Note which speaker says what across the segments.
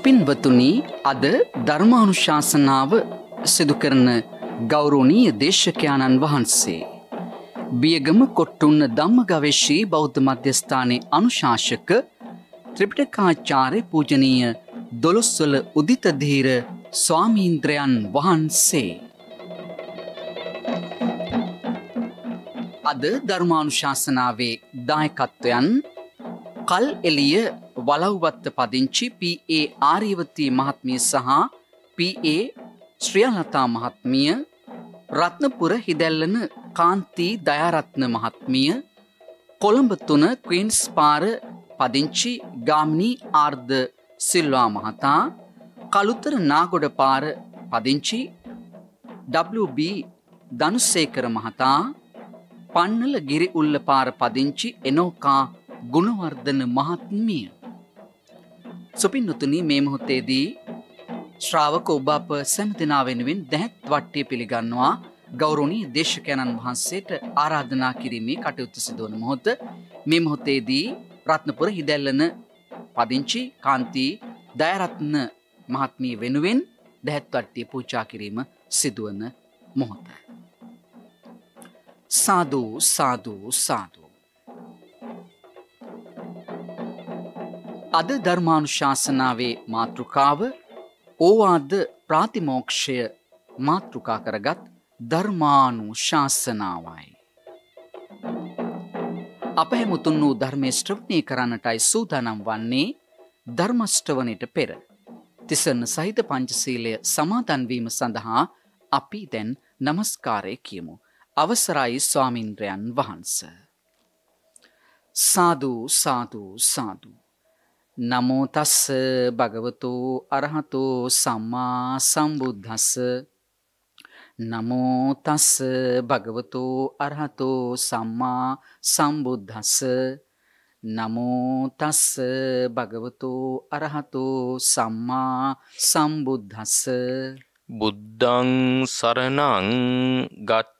Speaker 1: සුපින්වතුනි අද ධර්මානුශාසනාව සිදු කරන ගෞරවනීය දේශකයාණන් වහන්සේ බියගම කොට්ටුන්න ධම්මගවේෂී බෞද්ධ මධ්‍යස්ථානයේ අනුශාසක ත්‍රිපිටකාචාර්ය පූජනීය දොළොස්වල උදිත ධීර ස්වාමීන්ද්‍රයන් වහන්සේ අද ධර්මානුශාසනාවේ දායකත්වයන් කල් එලිය වලව්වත්ත පදිංචි පA ආරීවතී මහත්මිය සහ පA ශ්‍රියලතා මහත්මිය රත්නපුර හිදැල්ලන කාන්තී දයාරත්න මහත්මිය කොළඹ තුන ක්වීන්ස් පාර පදිංචි ගාමිණී ආර්ධ සිල්වා මහතා කළුතර නාගොඩ පාර පදිංචි WB ධනුසේකර මහතා පන්නල ගිරි උල්ල පාර පදිංචි එනෝකා ගුණවර්ධන මහත්මිය. සුපින්නතුනි මේ මොහොතේදී ශ්‍රාවක ඔබ අප සෑම දෙනා වෙනුවෙන් දැහැත් වට්ටිය පිළිගන්නවා ගෞරවනීය දේශකයන්න් වහන්සේට ආරාධනා කිරීමේ කටයුතු සිදු වන මොහොත මේ මොහොතේදී රත්නපුර හිදැල්ලන පදිංචි කාන්ති දයරත්න මහත්මිය වෙනුවෙන් දැහැත් වට්ටිය පූජා කිරීම සිදුවන මොහොත. සාදු සාදු සාදු අද ධර්මානුශාසනාවේ මාතෘකාව ඕවාද ප්‍රාතිමෝක්ෂය මාතෘකා කරගත් ධර්මානුශාසනාවයි. අප හැමුතුන් වූ ධර්මය ශ්‍රවණය කරන්නටයි සූදානම් වන්නේ ධර්මෂ්ටවනයට පෙර. තිසරණ සහිත පංචසීලය සමාතන්වීම සඳහා අපි දැන් නමස්කාරය කියමු. අවසරයි ස්වාමින්ද්‍රයන් වහන්ස. සාධූ සාධූ සාධූ. නමෝතස්ස භගවතු අරහතු සම්මා සම්බුද්ධස්ස නමෝතස්ස භගවතු අරහතු සම්මා සම්බුද්ධස්ස නමෝතස්ස භගවතු අරහතු සම්මා සම්බුද්ධස්ස
Speaker 2: බුද්ධං සරණං ගච්ඡ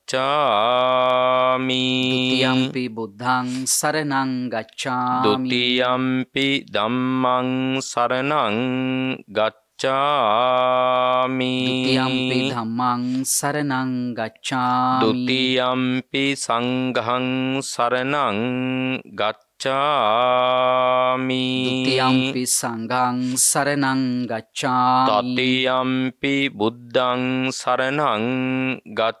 Speaker 2: ගච්ඡාමි යම්පි
Speaker 1: බුද්ධං සරණං ගච්ඡාමි ဒ
Speaker 2: ුතියම්පි ධම්මං සරණං ගච්ඡාමි ဒ ුතියම්පි
Speaker 1: ධම්මං සරණං ගච්ඡාමි ဒ
Speaker 2: ුතියම්පි සංඝං සරණං ගච්ඡාමි ගච්ඡාමි තියම්පි
Speaker 1: සංගං සරණං ගච්ඡා
Speaker 2: තතියම්පි බුද්ධං සරණං ගත්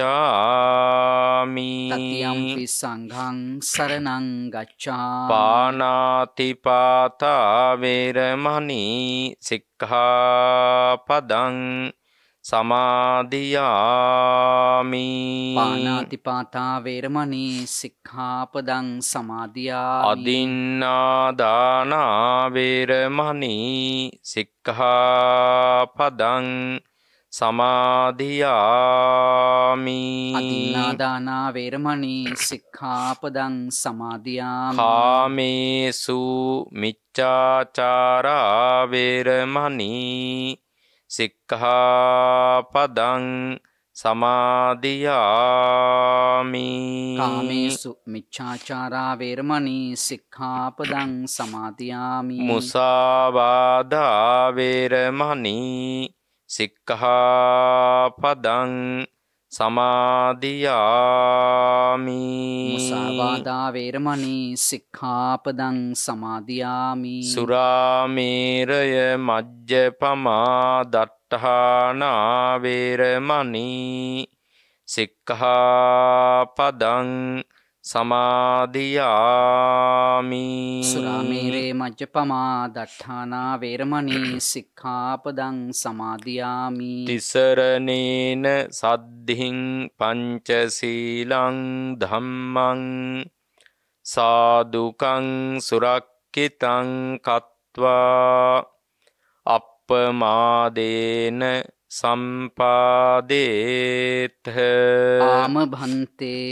Speaker 2: ගච්ඡාමි
Speaker 1: සංඝං සරණං ගච්ඡා
Speaker 2: පානාතිපාතා වේරමණී සික්ඛාපදං සමාධයාමි පානාතිපාතා
Speaker 1: වේරමණී සික්ඛාපදං සමාධයා
Speaker 2: අදින්නාදානාවේරමණී සික්ඛාපදං සමාධයාමි අදිනාදානා
Speaker 1: වේරමණී සික්ඛාපදං සමාධයාමි
Speaker 2: කාමේසු මිච්ඡාචාරා වේරමණී සික්ඛාපදං සමාධයාමි කාමේසු
Speaker 1: මිච්ඡාචාරා වේරමණී සික්ඛාපදං සමාධයාමි
Speaker 2: මුසාවාදා වේරමණී සික්කහාපදං සමාධයාමි සාවාදා
Speaker 1: වේරමණී සික්ඛාපදං සමාධයාමි
Speaker 2: සුරාමේරය මජ්්‍ය පමා දට්ටහානාවේරමණී සික්කහාපදං සමාධයාමි සුරාමීරේ
Speaker 1: මජ්්‍ය පමා දට්ඨානා වේරමණී සික්ඛාපදං සමාධයාමි
Speaker 2: තිසරණේන සද්ධිහිං පංචසීලං ධම්මං සාදුකං සුරක්කිතං කත්වා අපපමාදේන සම්පාදේත්හ ආම
Speaker 1: භන්තේ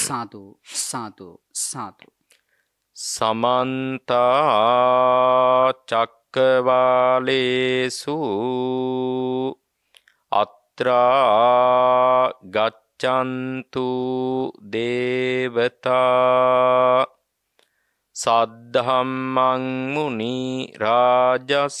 Speaker 1: සාතු සාතු සාතු
Speaker 2: සමන්තා චක්කවාලේසු අත්‍රා ගච්චන්තු දේවතා සද්ධම්මංමුනි රාජස්ස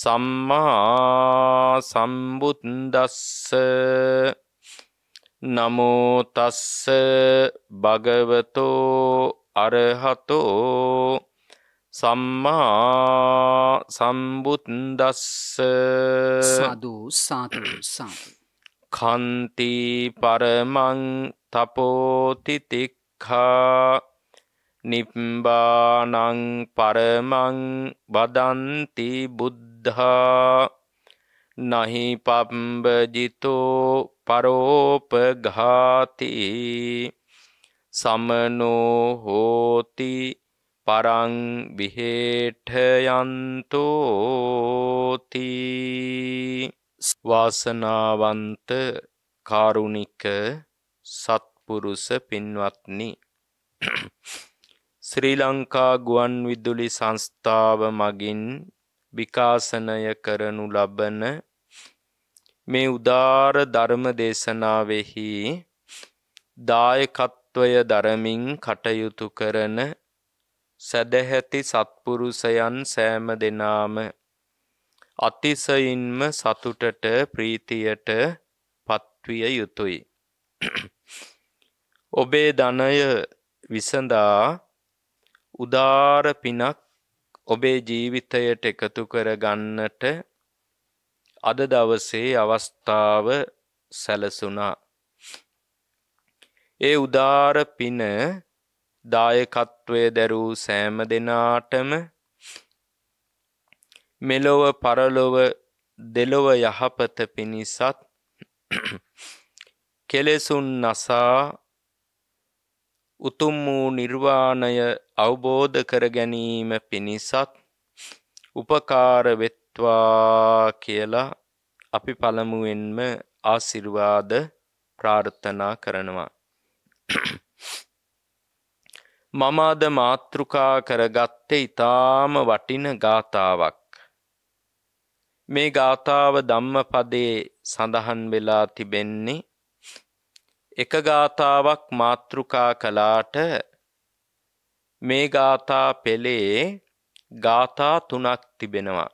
Speaker 2: සම්මා සම්බුද්දස්ස නමෝ තස්ස භගවතෝ අරහතෝ සම්මා සම්බුද්දස්ස සාදු සාතු සාතු කන්ති පරමං තපෝතිතික්ඛා නිබ්බානං පරමං බදන්ති බුද්ධා නහි පම්බජිතෝ පරෝපඝාති සමනෝ හෝති පරං විහෙඨයන්තෝති වාසනාවන්ත කාරුණික සත්පුරුෂ පින්වත්නි ශ්‍රී ලංකා ගුවන් විදුලි සංස්ථාව මගින් විකාශනය කරනු ලබන මේ උදාර ධර්ම දේශනාවෙහි දායකත්වය දරමින් කටයුතු කරන සැදැහැති සත්පුරුෂයන් සෑම දෙනාම අතිසයින්ම සතුටට ප්‍රීතියට පත්විය යුතුයි. ඔබේ ධනය විසඳා උදාර පිනක් ඔබේ ජීවිතයට එකතු කර ගන්නට අද දවසේ අවස්ථාව සැලසුණා. ඒ උදාර පින දායකත්වය දැරූ සෑම දෙනාටම මෙලොව පරලොව දෙලොව යහපත පිණිසත් කෙලෙසුන් නසා උතුම් වූ නිර්වාණය අවබෝධ කර ගැනීම පිණිසත් උපකාර වෙත්වා කියලා අපි පළමුවෙන්ම ආශිර්වාද ප්‍රාර්ථනා කරනවා. මම අද මාතෘකා කරගත්තේ ඊටාම වටින ගාතාවක්. මේ ගාතාව ධම්මපදයේ සඳහන් වෙලා තිබෙන්නේ එක ගාතාවක් මාතෘකා කළාට මේ ගාථා පෙළේ ගාථා තුනක් තිබෙනවා.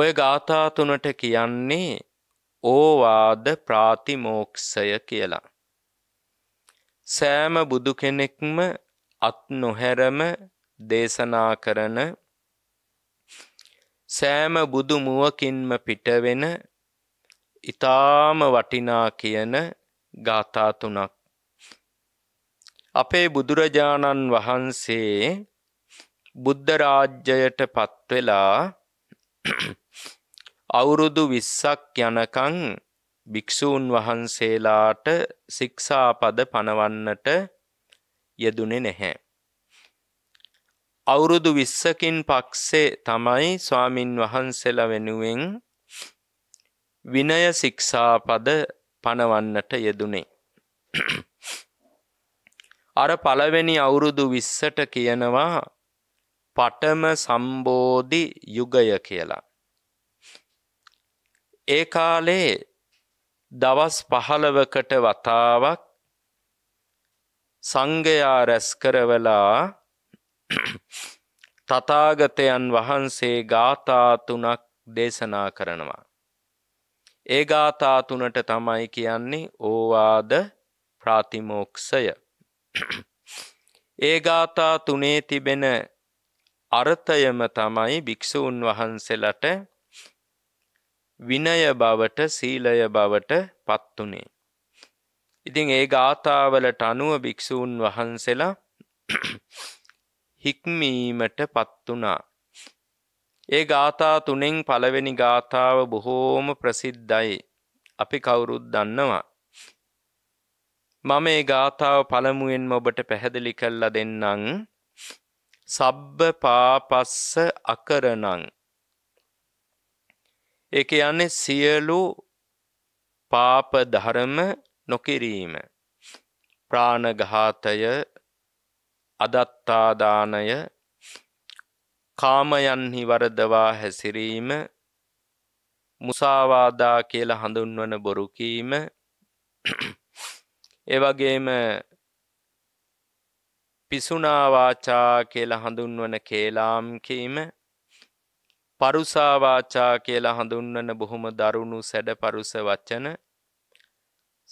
Speaker 2: ඔය ගාථා තුනට කියන්නේ ඕවාද ප්‍රාතිමෝක්ෂය කියලා. සෑම බුදු කෙනෙක්ම අත් නොහැරම දේශනා කරන සෑම බුදු මුවකින්ම පිටවෙන ඉතාම වටිනා කියන ගාථා තුනක් අපේ බුදුරජාණන් වහන්සේ බුද්ධ රාජ්‍යයට පත්වෙලා අවුරුදු 20ක් යනකම් භික්ෂූන් වහන්සේලාට ශික්ෂාපද පනවන්නට යෙදුනේ නැහැ. අවුරුදු 20කින් පස්සේ තමයි ස්වාමින් වහන්සේලා වෙනුවෙන් විනය ශික්ෂාපද පනවන්නට යෙදුනේ. අර පළවෙනි අවුරුදු විස්සට කියනවා පටම සම්බෝධි යුගය කියලා. ඒ කාලේ දවස් පහළවකට වතාවක් සංඝයා රැස් කරවලා තථාගතයන් වහන්සේ ගාථා තුනක් දේශනා කරනවා. ඒ ගාථා තුනට තමයි කියන්නේ ඕවාද ප්‍රාතිමෝක්ෂය. ඒ ගාථා තුනේ තිබෙන අර්ථයම තමයි භික්‍ෂූන් වහන්සේලට විනය බවට සීලය බවට පත්තුනේ. ඉතින් ඒ ගාථාවලට අනුව භික්‍ෂූන් වහන්සේලා හික්මීමට පත්වනා ඒ ගාථා තුනෙන් පළවෙනි ගාථාව බොහෝම ප්‍රසිද්ධයි. අපි කවුරුත් දන්නවා. මම ඒ ගාථාව පළමුුවෙන්ම ඔබට පැහැදිලි කල්ලා දෙන්නම් සබ්බ පාපස්ස අකරණං එක යන්නේ සියලු පාප ධර්ම නොකිරීම ප්‍රාණඝාතය අදත්තාදානය කාමයන්හි වරදවා හැසිරීම මුසාවාදා කියලා හඳුන්වන බොරුකීම එවගේම පිසුනාවාචා කියලා හඳුන්වන කේලාම්කීම පරුසාවාචා කියලා හඳුන්වන බොහොම දරුණු සැඩ පරුස වචන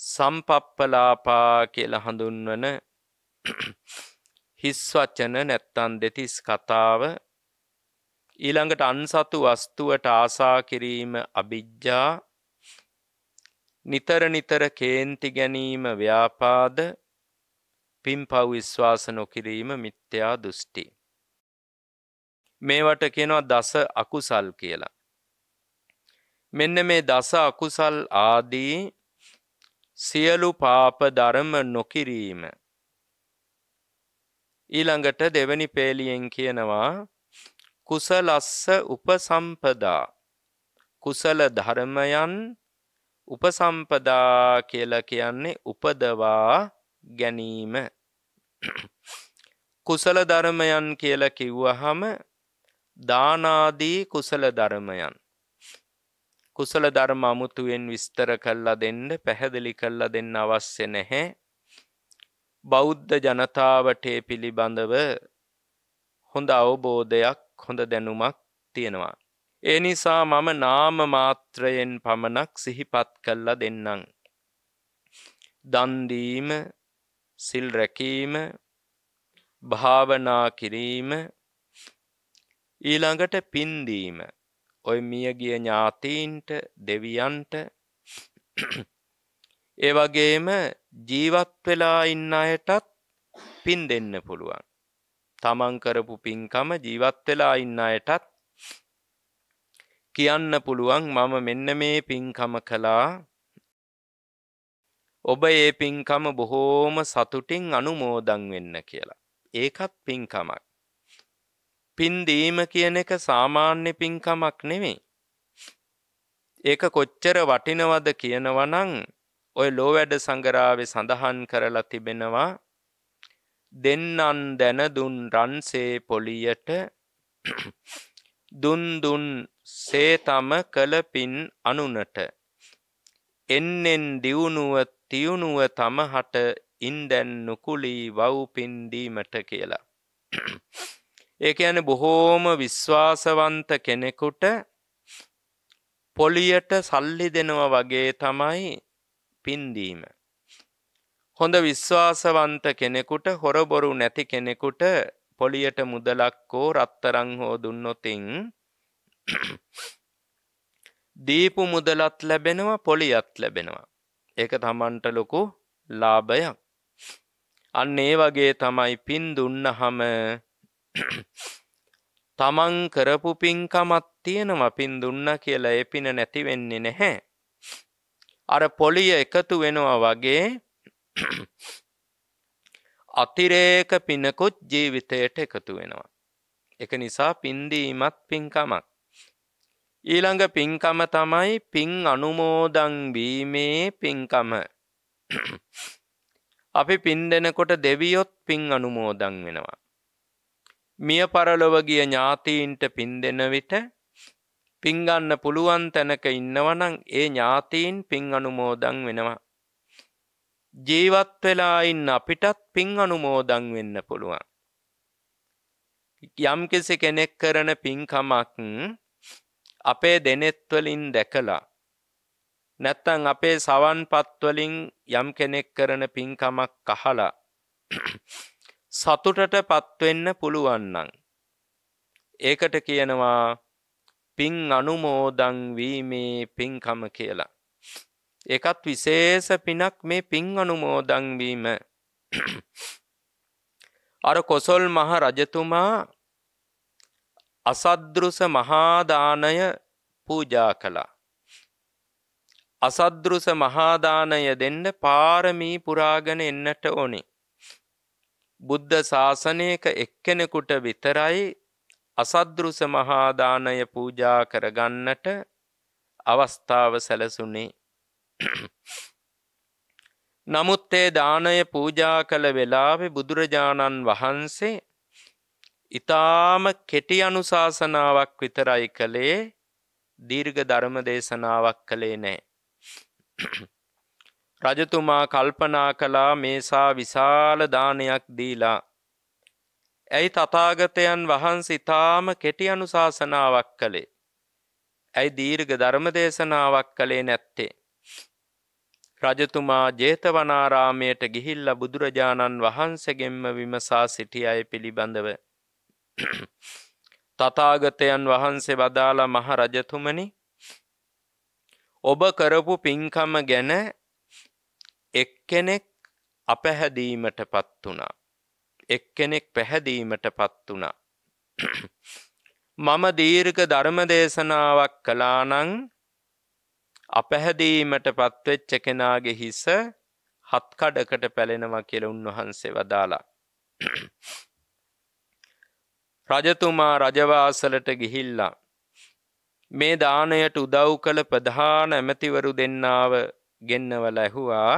Speaker 2: සම්පප්පලාපා කියලා හඳුන්වන හිස් වචන නැත්තන් දෙතිස් කතාව ඊළඟට අන්සතු වස්තුවට ආසා කිරීම අභිජ්ජා නිතර නිතර කේන්ති ගැනීම ව්‍යාපාද පින්පව් විශ්වාස නොකිරීම මිත්‍යා දෘෂ්ටි මේවට කියනවා දස අකුසල් කියලා මෙන්න මේ දස අකුසල් ආදී සියලු පාප ධර්ම නොකිරීම ඊළඟට දෙවැනි පේලියෙන් කියනවා කුසලස්ස උපසම්පදා කුසල ධර්මයන් උපසම්පදා කියලා කියන්නේ උපදවා ගැනීම කුසල ධර්මයන් කියලා කිව්වහම දානාදී කුසල ධර්මයන් කුසල ධර්ම අමුතුවෙන් විස්තර කල්ලා දෙන්න පැහැදිලි කල්ලා දෙන්න අවශ්‍ය නැහැ බෞද්ධ ජනතාවට පිළිබඳව හොඳ අවබෝධයක් හොඳ දැනුමක් තියෙනවා. ඒ නිසා මම නාම මාත්‍රයෙන් පමණක් සිහිපත් කල්ලා දෙන්නම්. දන්දීම සිල් රැකීම භාවනා කිරීම ඊළඟට පින්දීම ඔය මියගිය ඥාතීන්ට දෙවියන්ට ඒ වගේම ජීවත් වෙලා ඉන්න අයටත් පින් දෙන්න පුළුවන් තමන් කරපු පින්කම ජීවත් වෙලා ඉන්න අයටත් කියන්න පුළුවන් මම මෙන්න මේ පින්කම කළා ඔබ ඒ පින්කම බොහෝම සතුටින් අනුමෝදන් වෙන්න කියලා. ඒකත් පින්කමක්. පින් දීම කියන එක සාමාන්‍ය පින්කමක් නෙමෙයි. ඒක කොච්චර වටිනවද කියනවනම් ඔය ලෝ වැඩ සංගරාවේ සඳහන් කරලා තිබෙනවා දෙන්නන් දැන දුන් රන්සේ පොලියට දුන්දුන් සේතම කළපින් අනුනට එන්නෙන් දියුණුව තියුණුව තමහට ඉන්දැන් නුකුලී වව්පින්දීමට කියලා. ඒක යන බොහෝම විශ්වාසවන්ත කෙනෙකුට පොලියට සල්ලි දෙනවා වගේ තමයි පින්දීම. හොඳ විශ්වාසවන්ත කෙනෙකුට හොරබොරු නැති කෙනෙකුට පොලියට මුදලක්කෝ රත්තරං හෝ දුන්නොතින් දීපු මුදලත් ලැබෙනවා පොලියත් ලැබෙනවා ඒක තමන්ට ලොකු ලාභයක් අන්න ඒ වගේ තමයි පින් දුන්නහම තමන් කරපු පින්කමත් තියෙනවා පින් දුන්න කියලා ඒ පින නැති වෙන්නේ නැහැ අර පොලිය එකතු වෙනවා වගේ අතිරේක පිනකුත් ජීවිතයට එකතු වෙනවා. එක නිසා පින්දීමත් පින්කමක්. ඊළඟ පින්කම තමයි පින් අනුමෝදන් වීමේ පින්කම. අපි පින් දෙනකොට දෙවියොත් පින් අනුමෝදන් වෙනවා. මිය පරලොව ගිය ඥාතීන්ට පින් දෙන විට පින් ගන්න පුළුවන් තැනක ඉන්නවනම් ඒ ඥාතීන් පින් අනුමෝදන් වෙනවා. ජීවත් වෙලා ඉන්න අපිටත් පින් අනුමෝදන් වෙන්න පුළුවන්. යම්කිසි කෙනෙක් කරන පින්කමක් අපේ දෙනෙත් වලින් දැකලා නැත්තම් අපේ සවන්පත් වලින් යම් කෙනෙක් කරන පින්කමක් අහලා සතුටටපත් වෙන්න පුළුවන් නම් ඒකට කියනවා පින් අනුමෝදන් වීමේ පින්කම කියලා එකත් විශේෂ පිනක් මේ පින් අනුමෝදංවීම අර කොසොල් මහ රජතුමා අසද්දෘස මහාදානය පූජා කළා අසද්දෘස මහාදානය දෙන්න පාරමී පුරාගෙන එන්නට ඕනේ බුද්ධ ශාසනයක එක්කෙනෙකුට විතරයි අසද්දෘස මහාදානය පූජා කරගන්නට අවස්ථාව සැලසුනේ නමුත් ඒ දානය පූජා කළ වෙලාවේ බුදුරජාණන් වහන්සේ ඊටාම කෙටි අනුශාසනාවක් විතරයි කළේ දීර්ඝ ධර්ම දේශනාවක් කළේ නැහැ. රජතුමා කල්පනා කළා මේසා විශාල දානයක් දීලා. ඇයි තථාගතයන් වහන්සේ ඊටාම කෙටි අනුශාසනාවක් කළේ? ඇයි දීර්ඝ ධර්ම දේශනාවක් කළේ නැත්තේ? රජතුමා ජේතවනාරාමයට ගිහිල්ල බුදුරජාණන් වහන්සගෙන්ම විමසා සිටි අය පිළිබඳව. තතාගතයන් වහන්සේ වදාළ මහ රජතුමනි ඔබ කරපු පින්කම ගැන එක්කෙනෙක් අපැහැදීමට පත් වුණා. එක්කෙනෙක් පැහැදීමට පත් වුණා. මම දීර්ඝ ධර්ම දේශනාවක් කලානං අපැහැදීමට පත්වෙච්ච කෙනාගේ හිස හත්කඩකට පැලෙනවා කියල උන්වහන්සේ වදාලා. රජතුමා රජවාසලට ගිහිල්ලා. මේ දානයට උදව් කළ ප්‍රධාන ඇමතිවරු දෙන්නාව ගෙන්නවල ඇහුවා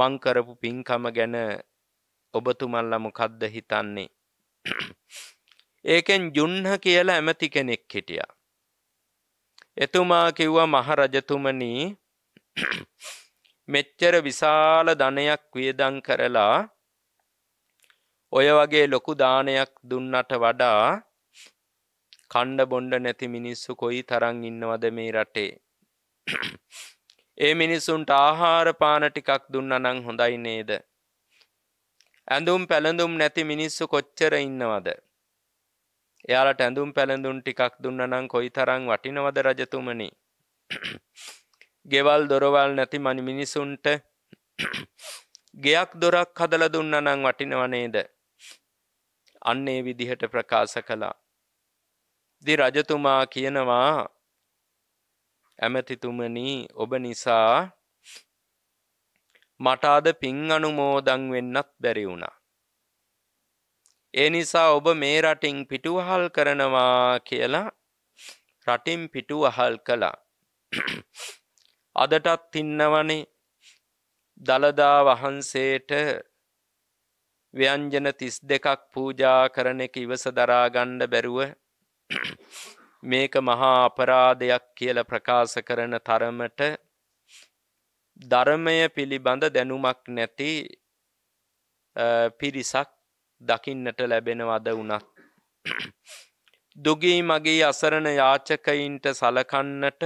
Speaker 2: මංකරපු පින්කම ගැන ඔබතුමල්ලම කද්ද හිතන්නේ. ඒකෙන් ජුන්හ කියලා ඇමති කෙනෙක් හිටියා. එතුමා කිව්වා මහරජතුමනී මෙච්චර විශාල ධනයක් වියදං කරලා ඔය වගේ ලොකු දානයක් දුන්නට වඩා කණ්ඩ බොණ්ඩ නැති මිනිස්සු කොයි තරං ඉන්නවද මේ රටේ ඒ මිනිසුන්ට ආහාර පාන ටිකක් දුන්නනං හොඳයි නේද ඇඳුම් පැළඳුම් නැති මිනිස්සු කොච්චර ඉන්නවද එයාලට ඇඳුම් පැළඳුන් ටිකක් දුන්නනම් කොයි තරං වටිනවද රජතුමනි ගෙවල් දොරවල් නැති මනි මිනිසුන්ට ගෙයක් දොරක් හදල දුන්නනම් වටිනවනේද අන්නේ විදිහට ප්‍රකාශ කළා දි රජතුමා කියනවා ඇමතිතුමනි ඔබ නිසා මට අද පින් අනුමෝදන් වෙන්නත් බැරි වුණා ඒ නිසා ඔබ මේ රටින් පිටුවහල් කරනවා කියලා රටින් පිටුවහල් කළා අදටත් ඉන්නවනේ දළදා වහන්සේට ව්‍යංජන තිස් දෙකක් පූජා කරන එක ඉවස දරාගණ්ඩ බැරුව මේක මහා අපරාධයක් කියල ප්‍රකාශ කරන තරමට ධර්මය පිළිබඳ දැනුමක් නැති පිරිසක් දකින්නට ලැබෙනවද වුණත් දුගී මගේ අසරණ යාචකයින්ට සලකන්නට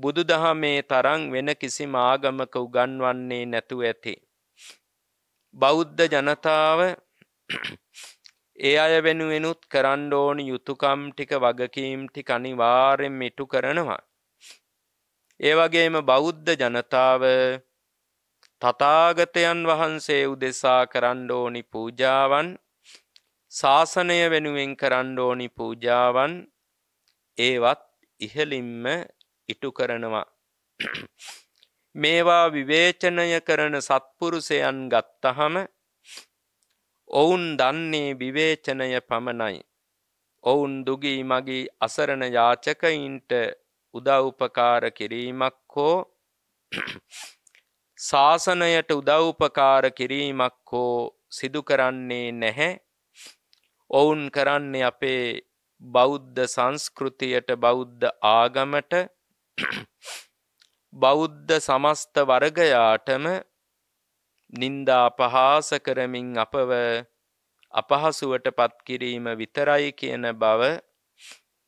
Speaker 2: බුදු දහමේ තරං වෙන කිසි මාගමක උගන්වන්නේ නැතුව ඇති. බෞද්ධ ජනතාව ඒ අය වෙනුවෙනුත් කරන්න ඕනි යුතුකම් ටික වගකීම් ටික අනිවාර්යෙන් මිටු කරනවා. ඒ වගේම බෞද්ධ ජනතාව තථාගතයන් වහන්සේ උදෙසා කරන්න ඕනි පූජාවන් ශාසනය වෙනුවෙන් කරන්න ඕනි පූජාවන් ඒවත් ඉහලින්ම ඉටු කරනවා මේවා විවේචනය කරන සත්පුරුෂයන් ගත්තහම ඔවුන් දන්නේ විවේචනය පමණයි ඔවුන් දුගී මගේ අසරණ යාචකයින්ට උදව්පකාර කිරීමක් හෝ ශාසනයට උදව්පකාර කිරීමක් හෝ සිදු කරන්නේ නැහැ ඔවුන් කරන්නේ අපේ බෞද්ධ සංස්කෘතියට බෞද්ධ ආගමට බෞද්ධ සමස්ත වර්ගයාටම නින්දා අපහාස කරමින් අපව අපහසුවට පත්කිරීම විතරයි කියන බව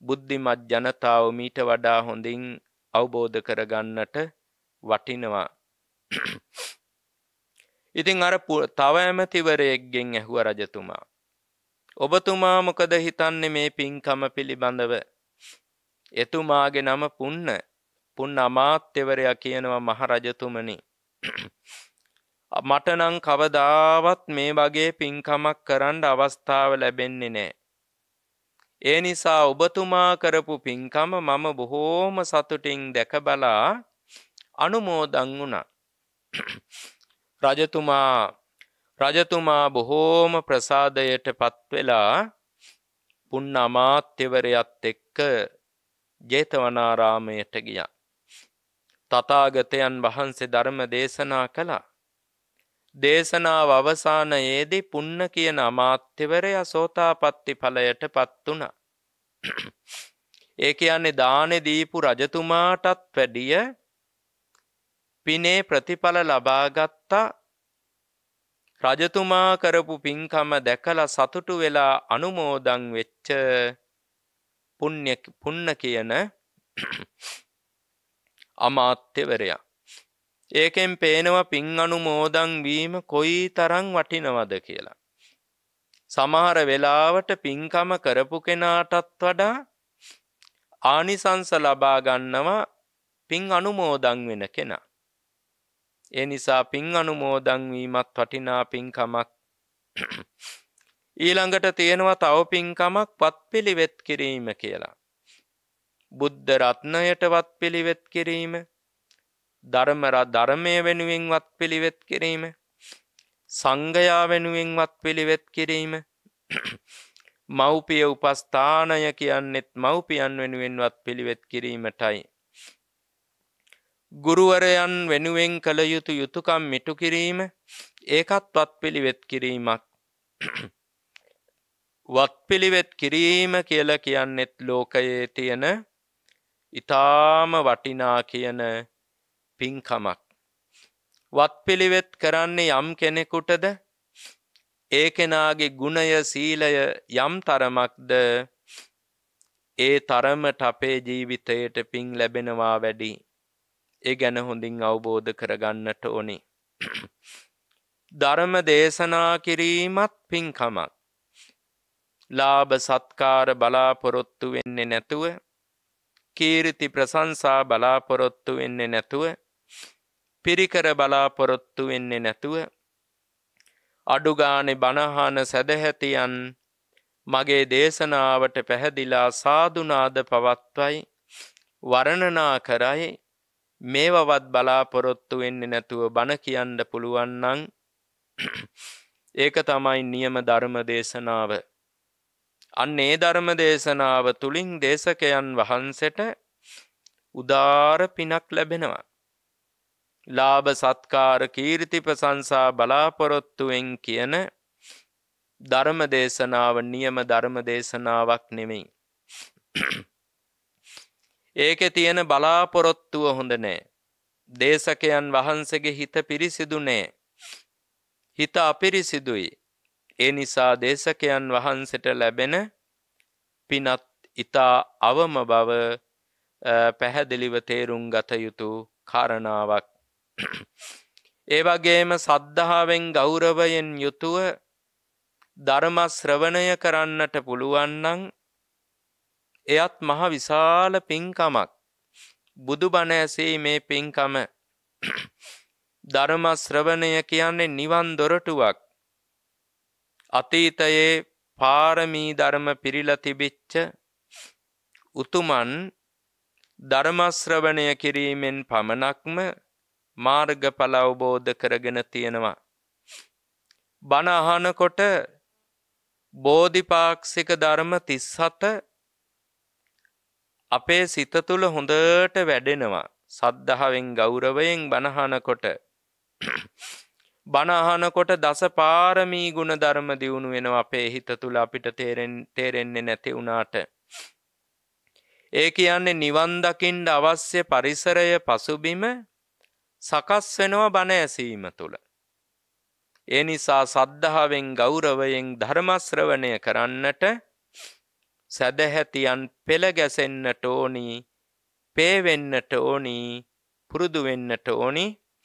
Speaker 2: බුද්ධිමත් ජනතාව මීට වඩා හොඳින් අවබෝධ කරගන්නට වටිනවා ඉතින් අර තව ඇමතිවරයෙක්ගෙන් ඇහුව රජතුමා ඔබතුමා මොකද හිතන්නේ මේ පින්කම පිළිබඳව එතුමාගේ නම පුන්න පුන්න අමාත්‍යවරයා කියනවා මහරජතුමනි මට නම් කවදාවත් මේ වගේ පින්කමක් කරන්න අවස්ථාව ලැබෙන්නේ නෑ ඒ නිසා ඔබතුමා කරපු පින්කම මම බොහෝම සතුටින් දැකබලා අනුමෝදන් වුණා රජතුමා රජතුමා බොහෝම ප්‍රසාදයට පත්වෙලා පුන්න අමාත්‍යවරයත් එක්ක ජේතවනාරාමයට ගියා. තතාගතයන් වහන්සේ ධර්ම දේශනා කළා. දේශනාව අවසානයේදී පුන්න කියන අමාත්‍යවරය සෝතාපට්ටි ඵලයට පත් වුණා. ඒ කියන්නේ දානේ දීපු රජතුමාටත් වැඩිය පිනේ ප්‍රතිඵල ලබාගත්තා රජතුමා කරපු පින්කම දැකලා සතුටු වෙලා අනුමෝදන් වෙච්ච පුණ්‍ය පුන්න කියන අමාත්‍යවරයා ඒකෙන් පේනවා පින් අනුමෝදන් වීම කොයි තරම් වටිනවද කියලා. සමහර වෙලාවට පින්කම කරපු කෙනාටත් වඩා ආනිසංස ලබා ගන්නවා පින් අනුමෝදන් වෙන කෙනා. ඒ නිසා පින් අනුමෝදන් වීමත් වටිනා පින්කමක් ඊළඟට තියෙනවා තව පින්කමක් වත්පිළිවෙත් කිරීම කියලා බුද්ධ රත්නයටවත් පිළිවෙත් කිරීම ධර්මර ධර්මය වෙනුවෙන්වත් පිළිවෙත් කිරීම සංඝයා වෙනුවෙන්වත් පිළිවෙත් කිරීම මව්පිය උපස්ථානය කියන්නෙත් මව්පියන් වෙනුවෙන්වත් පිළිවෙත් කිරීමටයි ගුරුවරයන් වෙනුවෙන් කළ යුතු යුතුකම් මිටු කිරීම ඒකත් වත්පිළිවෙත් කිරීමක් වත්පිළිවෙත් කිරීම කියල කියන්නෙත් ලෝකයේ තියෙන ඉතාම වටිනා කියන පින්කමක් වත්පිළිවෙත් කරන්නේ යම් කෙනෙකුටද ඒ කෙනාගේ ගුණය සීලය යම් තරමක්ද ඒ තරමට අපේ ජීවිතයට පින් ලැබෙනවා වැඩි ඒ ගැන හොඳින් අවබෝධ කරගන්නට ඕනි. ධර්ම දේශනා කිරීමත් පින්කමක්. ලාභ සත්කාර බලාපොරොත්තු වෙන්නේ නැතුව කීර්ති ප්‍රසංසා බලාපොරොත්තු වෙන්නේ නැතුව පිරිකර බලාපොරොත්තු වෙන්නේ නැතුව අඩුගානෙ බණහාන සැදැහැතියන් මගේ දේශනාවට පැහැදිලා සාධනාද පවත්වයි වරණනා කරයි මේවවත් බලාපොරොත්තු වෙන්නේ නැතුව බණ කියන්න පුළුවන්නං ඒක තමයි නියම ධර්ම දේශනාව අන්න ඒ ධර්ම දේශනාව තුළින් දේශකයන් වහන්සට උදාර පිනක් ලැබෙනවා ලාභ සත්කාර කීර්තිපසංසා බලාපොරොත්තුවෙන් කියන ධර්ම දේශනාව නියම ධර්ම දේශනාවක් නෙමෙයි ඒකෙ තියෙන බලාපොරොත්තුව හොඳ නෑ. දේශකයන් වහන්සේගේ හිත පිරිසිදු නෑ. හිත අපිරිසිදුයි. ඒ නිසා දේශකයන් වහන්සට ලැබෙන පිනත් ඊතා අවම බව පැහැදිලිව තේරුම් ගත යුතු කාරණාවක්. ඒ වගේම සද්ධාවෙන් ගෞරවයෙන් යුතුව ධර්ම ශ්‍රවණය කරන්නට පුළුවන් නම් එයත් මහ විශාල පින්කමක් බුදුබණ ඇසීමේ පින්කම ධර්ම ශ්‍රවණය කියන්නේ නිවන් දොරටුවක් අතීතයේ පාරමී ධර්ම පිරිලා තිබිච්ච උතුමන් ධර්ම ශ්‍රවණය කිරීමෙන් පමණක්ම මාර්ගඵල අවබෝධ කරගෙන තියෙනවා බණ අහනකොට බෝධිපාක්ෂික ධර්ම 37 අපේ සිත තුළ හොඳට වැඩෙනවා සද්ධාවෙන් ගෞරවයෙන් බණහනකොට බණහනකොට දස පාරමී ගුණ ධර්ම දියුණු වෙන අපේ හිත තුළ අපිට තේරෙන් තේරෙන්නේ නැති වුණාට ඒ කියන්නේ නිවන් දකින්න අවශ්‍ය පරිසරය පසුබිම සකස් වෙනවා බණ ඇසීම තුළ ඒ නිසා සද්ධාවෙන් ගෞරවයෙන් ධර්මශ්‍රවණය කරන්නට සැදැහැතියන් පෙළ ගැසෙන්න්නට ඕනි පේවෙන්නට ඕනි පුරුදු වෙන්නට ඕනි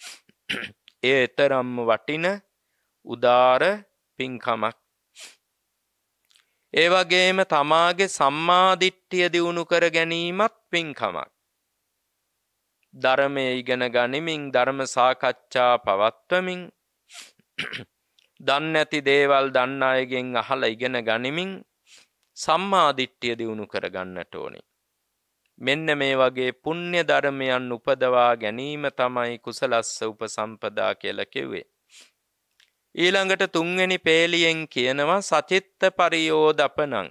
Speaker 2: ඒ එතරම්ම වටින උදාර පින්කමක් ඒ වගේම තමාගේ සම්මාධිට්ඨිය දියුණු කර ගැනීමත් පින්කමක් ධර්මය ඉගෙන ගනිමින් ධර්ම සාකච්ඡා පවත්වමින් දන්නැති දේවල් දන්න අයගෙන් අහල ඉගෙන ගනිමින් සම්මාදිට්ඨිය දියුණු කරගන්නට ඕනි. මෙන්න මේ වගේ පුණ්‍ය ධර්මයන් උපදවා ගැනීම තමයි කුසලස්ස උපසම්පදා කියලා කිව්වේ. ඊළඟට තුන්වෙනි පේලියෙන් කියනවා සචිත්ත පරියෝදපණං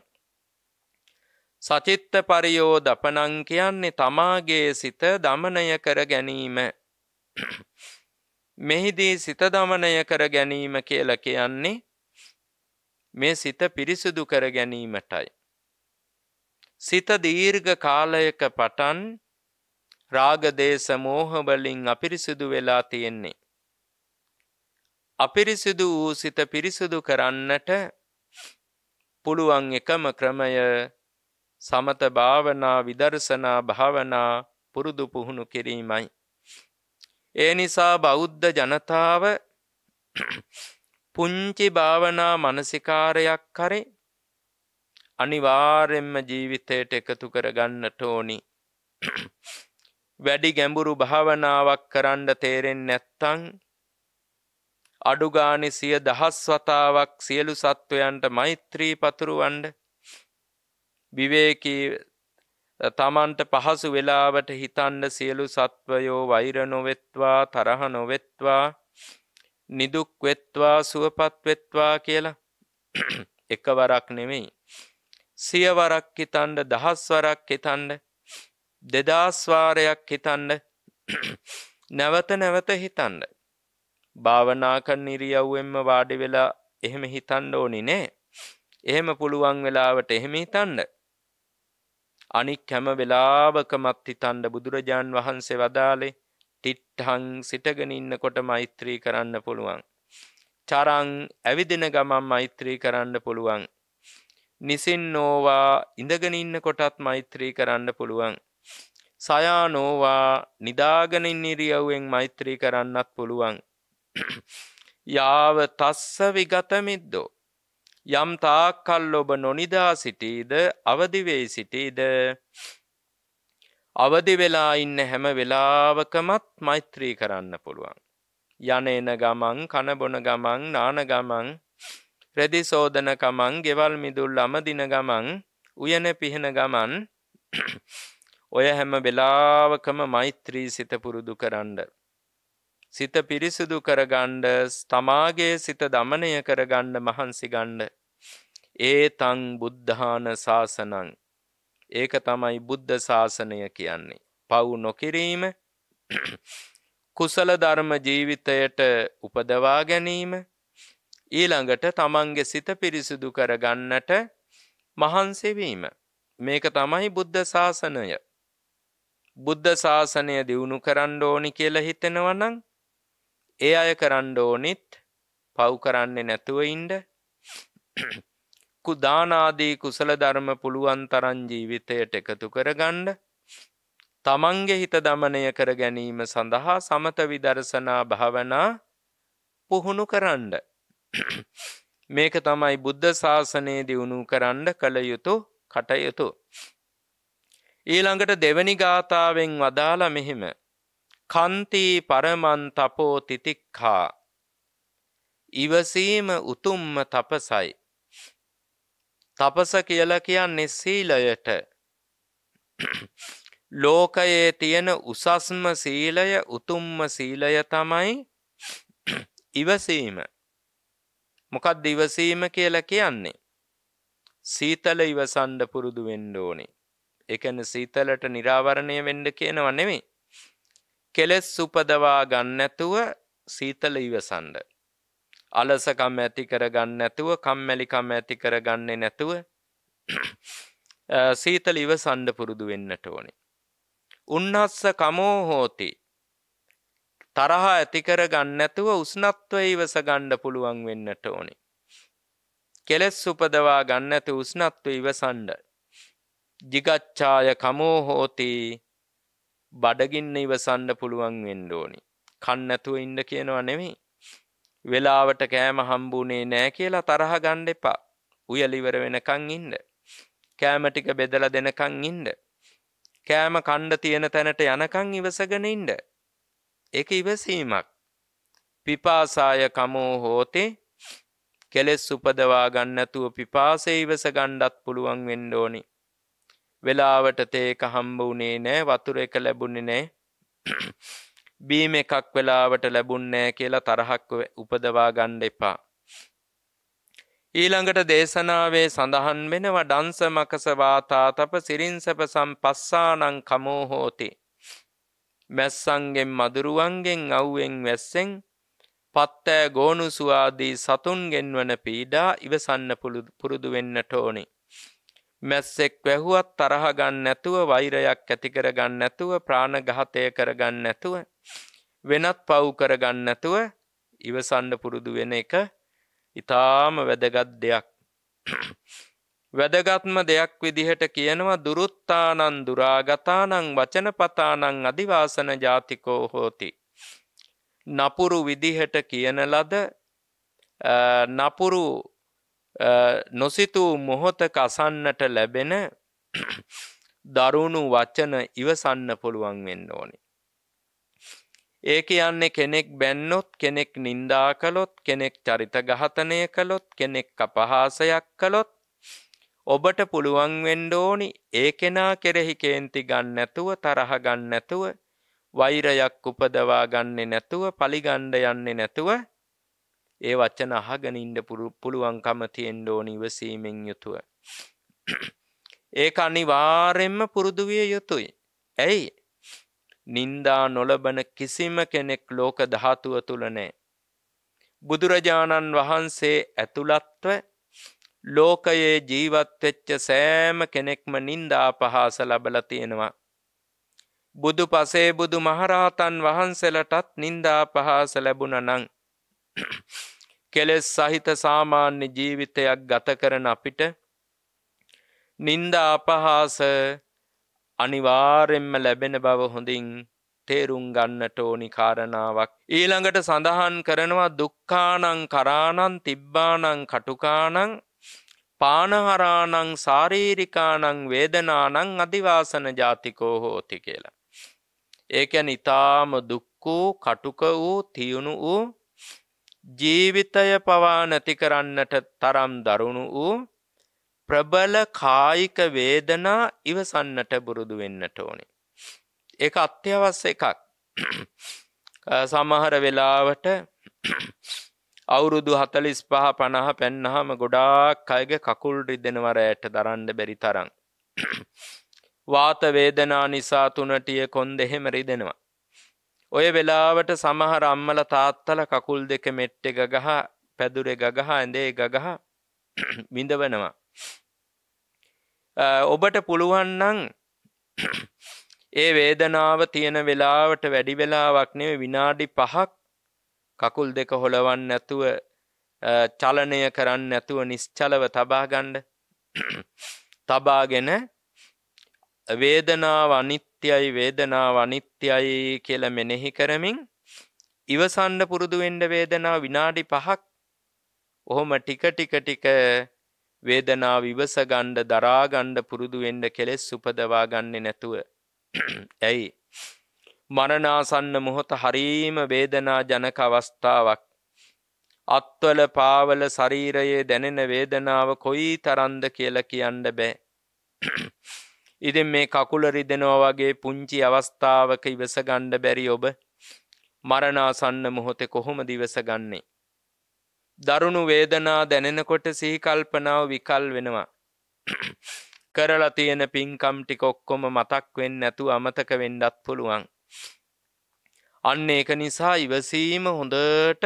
Speaker 2: සචිත්ත පරියෝදපණං කියන්නේ තමාගේ සිත දමනය කර ගැනීම. මෙහිදී සිත දමනය කර ගැනීම කියලා කියන්නේ මේ සිත පිරිසිදු කර ගැනීමටයි. සිත දීර්ඝ කාලයක පටන් රාගදේශ මෝහවලින් අපිරිසිදු වෙලා තියෙන්නේ. අපිරිසිදු වූ සිත පිරිසිදු කරන්නට පුළුවන් එකම ක්‍රමය සමත භාවනා විදර්ශනා භාවනා පුරුදු පුහුණු කිරීමයි. ඒ නිසා බෞද්ධ ජනතාව පුංචි භාවනා මනසිකාරයක් කරේ අනිවාරෙන්ම ජීවිතයට එකතු කර ගන්නට ඕනි වැඩි ගැඹුරු භාවනාවක් කරන්න තේරෙන් නැත්තං අඩුගානි සිය දහස් වතාවක් සියලු සත්වයන්ට මෛත්‍රී පතුරුවන්ඩ විවේකී තමන්ට පහසු වෙලාවට හිතන්න සියලු සත්වයෝ වෛර නොවෙත්වා තරහ නොවෙත්වා නිදුක් වෙත්වා සුවපත් වෙත්වා කියලා එක වරක් නෙමෙයි. සියවරක් හිතන්ඩ දහස් වරක් හිතන්ඩ දෙදස්වාරයක් හිතන්ඩ නැවත නැවත හිතන්ඩ. භාවනාකර නිරියව්වෙන්ම වාඩි වෙලා එහෙම හිතන්ඩ ඕනි නෑ. එහෙම පුළුවන් වෙලාවට එහෙම හිතන්ඩ. අනික් හැම වෙලාවකමත් හිතන්ඩ බුදුරජාන් වහන්සේ වදාලේ ටිට්ටං සිටගෙන ඉන්නකොට මෛත්‍රී කරන්න පුළුවන්. චරං ඇවිදින ගමන් මෛත්‍රී කරන්න පුළුවන්. නිසින්නෝවා ඉඳගෙන ඉන්නකොටත් මෛත්‍රී කරන්න පුළුවන්. සයානෝවා නිදාගනින් ඉරියව්වෙන් මෛත්‍රී කරන්නත් පුළුවන්. යාව තස්ස විගතමිද්දෝ. යම් තාක් කල් ඔබ නොනිදා සිටීද අවදිවෙයි සිටීද අවදි වෙලා ඉන්න හැම වෙලාවකමත් මෛත්‍රී කරන්න පුළුවන්. යන එන ගමන් කනබොන ගමන් නාන ගමන් රෙදි සෝදන ගමන් ගෙවල් මිදුල් අමදින ගමන් උයන පිහෙන ගමන් ඔය හැම වෙලාවකම මෛත්‍රී සිත පුරුදු කරන්න. සිත පිරිසුදු කරගන්න තමාගේ සිත දමනය කරගන්න මහන්සි ගන්න. ඒ තං බුද්ධාන ශාසනං ඒක තමයි බුද්ධ ශාසනය කියන්නේ. පවු නොකිරීම කුසල ධර්ම ජීවිතයට උපදවා ගැනීම ඊළඟට තමන්ගේ සිත පිරිසිදු කරගන්නට මහන්සිවීම මේක තමයි බුද්ධ ශාසනය බුද්ධ ශාසනය දියුණු කරන්න ඕනි කියලා හිතෙනවා නම් ඒ අය කරන්න ඕනිත් පව් කරන්නේ නැතුව ඉන්න කුදානාදී කුසල ධර්ම පුළුවන් තරන් ජීවිතයට එකතු කරගණ්ඩ තමන්ගේ හිත දමනය කර ගැනීම සඳහා සමත විදර්ශනා භාවනා පුහුණු කරන්ඩ මේක තමයි බුද්ධ ශාසනයේ දියුණු කරන්ඩ කළ යුතු කටයුතු. ඊළඟට දෙවනි ගාථාවෙන් වදාළ මෙහෙම කන්තිී පරමන් තපෝ තිතික්හා ඉවසීම උතුම්ම තපසයි තපස කියලා කියන්නේ සීලයට ලෝකයේ තියෙන උසස්ම සීලය උතුම්ම සීලය තමයි ඉවසීම මොකක්ද ඉවසීම කියලා කියන්නේ සීතල ඉවසන්ඩ පුරුදු වෙන්න ඕනේ එකන සීතලට නිරාවරණය වෙන්ඩ කියනව නෙමේ කෙලෙස් උපදවා ගන්නැතුව සීතල ඉවසන්ඩ අලසකම් ඇති කරගන්න නැතුව කම්මැලිකම් ඇති කරගන්නේ නැතුව සීතල ඉවසන්න පුරුදු වෙන්නට ඕනේ. උන්නස්ස කමෝ හෝති. තරහ ඇති කරගන්න නැතුව උෂ්ණත්වය ඉවස ගන්න පුළුවන් වෙන්නට ඕනේ. කෙලස් උපදවා ගන්න නැති උෂ්ණත්වය ඉවසන්න. jigacchāya kamo hoti. බඩගින්න ඉවසන්න පුළුවන් වෙන්න ඕනේ. කන් නැතුව ඉන්න කියනවා නෙමෙයි. වෙලාවට කෑම හම්බුනේ නෑ කියලා තරහ ගණ්ඩ එපා උයලිවර වෙනකං ඉන්න කෑමටික බෙදල දෙනකං ඉන්ඩ කෑම කණ්ඩ තියෙන තැනට යනකං ඉවසගෙන ඉන්ඩ එක ඉවසීමක් පිපාසාය කමෝ හෝතේ කෙලෙස් උපදවා ගන්නතුව පිපාසේ ඉවස ගණ්ඩත් පුළුවන් වෙන්ඩෝනි වෙලාවට තේක හම්බ වුණේ නෑ වතුර එක ලැබුණෙ නෑ බීම එකක් වෙලාවට ලැබුන්නෑ කියලා තරහක් උපදවා ගණ්ඩ එපා. ඊළඟට දේශනාවේ සඳහන් වෙනවා ඩංස මකසවාතා තප සිරින්සප සම්පස්සානං කමෝ හෝති. මැස්සන්ගෙන් මදුරුවන්ගෙන් අව්වෙන් වැස්සෙන් පත්තෑ ගෝනුසුවාදී සතුන්ගෙන් වන පීඩා ඉවසන්න පුරුදු වෙන්නට ඕනේ. මැස්සෙක් වැැහුවත් තරහ ගන්න නැතුව වෛරයක් ඇතිකර ගන්න නැතුව ප්‍රාණඝාතය කරගන්න නැතුව වෙනත් පව් කරගන්න නැතුව ඉවසන්න පුරුදු වෙන එක ඊටාම වැදගත් දෙයක් වැදගත්ම දෙයක් විදිහට කියනවා දුරුත්තානං දුරාගතානං වචනපතානං අදිවාසන ජාතිකෝ හෝති නපුරු විදිහට කියන ලද නපුරු නොසිතූ මොහොතක අසන්නට ලැබෙන දරුණු වචන ඉවසන්න පුළුවන් වෙන්න ඕනි. ඒක යන්නේ කෙනෙක් බැන්නොත් කෙනෙක් නින්දා කළොත් කෙනෙක් චරිත ඝාතනය කළොත් කෙනෙක් අපහාසයක් කළොත් ඔබට පුළුවන් වෙන්න ඕනි ඒ කෙනා කෙරෙහි කේන්ති ගන්න නැතුව තරහ ගන්න නැතුව වෛරයක් උපදවා ගන්නේ නැතුව පලිගණ්ඩ යන්නේ නැතුව ඒ වචන අහගෙන ඉන්න පුළුවන්කම තියෙන්න ඕන ඉවසීමෙන් යුතුව ඒක අනිවාර්යෙන්ම පුරුදු විය යුතුයි ඇයි නින්දා නොලබන කිසිම කෙනෙක් ලෝක ධාතුව තුල නැහැ බුදුරජාණන් වහන්සේ ඇතුළත්ව ලෝකයේ ජීවත් වෙච්ච සෑම කෙනෙක්ම නින්දා පහස ලබලා තියෙනවා බුදු පසේ බුදු මහරහතන් වහන්සේලටත් නින්දා පහස ලැබුණා නම් කෙලෙස් සහිත සාමාන්‍ය ජීවිතයක් ගත කරන අපිට නින්ද අපහාස අනිවාරෙන්ම ලැබෙන බව හොඳින් තේරුම් ගන්නට ඕනි කාරණාවක්. ඊළඟට සඳහන් කරනවා දුක්කානං කරානං තිබ්බානං කටුකානං පානහරානං සාරීරිකානං වේදනානං අධිවාසන ජාතිකෝ හෝති කියලා. ඒකැන ඉතාම දුක්කූ කටුක වූ තියුණු වූ ජීවිතය පවා නැති කරන්නට තරම් දරුණු වූ ප්‍රබල කායික වේදනා ඉවසන්නට බුරුදු වෙන්නට ඕනේ. ඒක අත්‍යවශ්‍ය එකක්. සමහර වෙලාවට අවුරුදු 45 50 පෙන්නහම ගොඩාක් අයගේ කකුල් රිදෙනවා රැයට දරන්න බැරි තරම්. වාත වේදනා නිසා තුනටිය කොන්ද එහෙම රිදෙනවා. ඔය වෙලාවට සමහර අම්මල තාත්තල කකුල් දෙක මෙට්ට එක ගහ පැදුරෙ ගගහ ඇඳේ ගගහ විඳවනවා. ඔබට පුළුවන්නං ඒ වේදනාව තියෙන වෙලාවට වැඩි වෙලාවක් නෙවෙයි විනාඩි 5ක් කකුල් දෙක හොලවන්න නැතුව චලනය කරන්න නැතුව නිශ්චලව තබා ගන්න තබාගෙන වේදනාව අනිත් අනිත්‍යයි වේදනාව අනිත්‍යයි කියල මෙනෙහි කරමින් ඉවසන්න පුරුදුවෙන්ඩ වේදනා විනාඩි පහක් ඔහොම ටික ටික ටික වේදනා විවසගණ්ඩ දරාගණ්ඩ පුරුදුවෙන්ඩ කෙලෙස් උපදවා ගන්නේ නැතුව ඇයි මරනාසන්න මොහොත හරීම වේදනා ජනක අවස්ථාවක් අත්වල පාවල ශරීරයේ දැනෙන වේදනාව කොයි තරන්ද කියලා කියන්න බෑ ඉතින් මේ කකුල රිදෙනවා වගේ පුංචි අවස්ථාවක ඉවස ගණ්ඩ බැරි ඔබ මරණාසන්න මොහොතෙ කොහොම දිවස ගන්නේ. දරුණු වේදනා දැනෙනකොට සිහිකල්පනාව විකල් වෙනවා. කරලා තියෙන පින්කම් ටික ඔක්කොම මතක් වෙන්න නැතු අමතක වෙන්නත් පුළුවන්. අන්න ඒක නිසා ඉවසීම හොඳට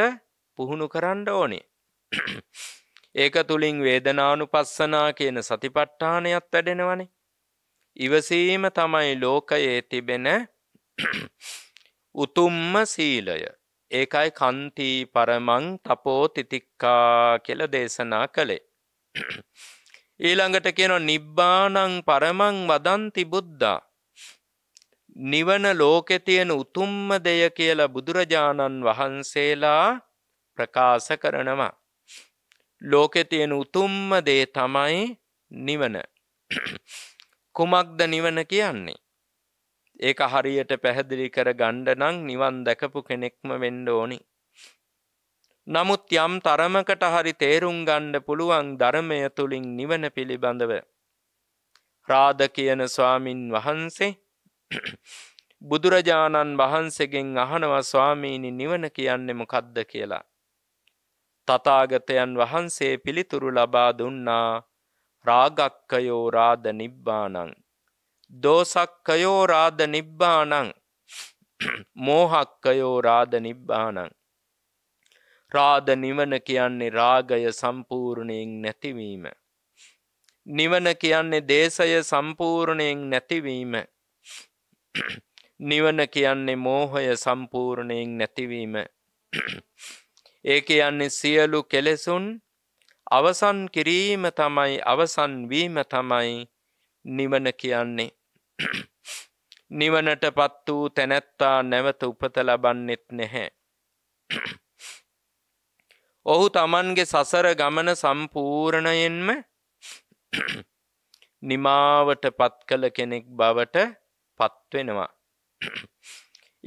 Speaker 2: පුහුණු කරන්න ඕනේ. ඒක තුළින් වේදනානුපස්සනා කියන සතිපට්ඨානයත් වැඩෙනවනේ. ඉවසීම තමයි ලෝකයේ තිබෙන උතුම්ම සීලය. ඒකයි කන්තිී පරමං තපෝ තිතික්කා කෙල දේශනා කළේ. ඊළඟට කියන නිබ්බානං පරමං වදන්ති බුද්ධා. නිවන ලෝකෙ තියෙන උතුම්ම දෙය කියලා බුදුරජාණන් වහන්සේලා ප්‍රකාශ කරනවා. ලෝකෙ තියෙන උතුම්ම දේ තමයි නිවන. කුමක්ද නිවන කියන්නේ ඒක හරියට පැහැදිලි කර ගණ්ඩ නම් නිවන් දැකපු කෙනෙක්ම වෙන්ඩ ඕනි නමුත් යම් තරමකට හරි තේරුම් ගණ්ඩ පුළුවන් ධර්මය තුළින් නිවන පිළිබඳව රාධ කියන ස්වාමින් වහන්සේ බුදුරජාණන් වහන්සේගෙන් අහනවා ස්වාමීණි නිවන කියන්නෙම කද්ද කියලා තතාගතයන් වහන්සේ පිළිතුරු ලබා දුන්නා රාගක්කයෝ රාධ නිබ්බානං දෝසක්කයෝ රාධ නිබ්බානං මෝහක්කයෝ රාධ නිබ්බානං රාධ නිවන කියන්නේ රාගය සම්පූර්ණයෙන් නැතිවීම නිවන කියන්නේ දේශය සම්පූර්ණයෙන් නැතිවීම නිවන කියන්නේ මෝහය සම්පූර්ණයෙන් නැතිවීම ඒ කියන්නේ සියලු කෙලෙසුන් අවසන් කිරීම තමයි අවසන් වීම තමයි නිවන කියන්නේ. නිවනට පත් වූ තැනැත්තා නැවත උපත ලබන්නෙත් නැහැ. ඔහු තමන්ගේ සසර ගමන සම්පූර්ණයෙන්ම නිමාවට පත් කළ කෙනෙක් බවට පත්වෙනවා.